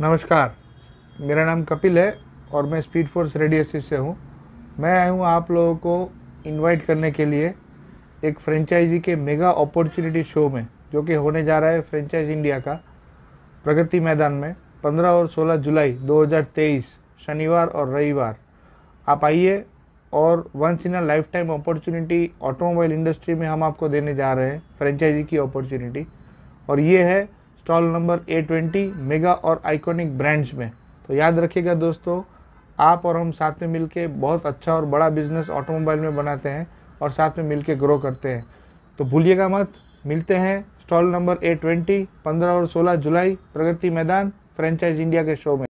नमस्कार मेरा नाम कपिल है और मैं स्पीड फोर्स रेडियसिस से हूँ मैं आया हूँ आप लोगों को इनवाइट करने के लिए एक फ्रेंचाइजी के मेगा अपॉर्चुनिटी शो में जो कि होने जा रहा है फ्रेंचाइज इंडिया का प्रगति मैदान में 15 और 16 जुलाई 2023 शनिवार और रविवार आप आइए और once in a lifetime opportunity automobile industry में हम आपको देने जा रहे हैं फ्रेंचाइजी की अपॉर्चुनिटी और ये है stall number A twenty mega और आइकॉनिक ब्रांड्स में तो याद रखिएगा दोस्तों आप और हम साथ में मिलके बहुत अच्छा और बड़ा बिजनेस ऑटोमोबाइल में बनाते हैं और साथ में मिलके ग्रो करते हैं तो भूलिएगा मत मिलते हैं स्टॉल नंबर ए ट्वेंटी पंद्रह और सोलह जुलाई प्रगति मैदान फ्रेंचाइज इंडिया के शो में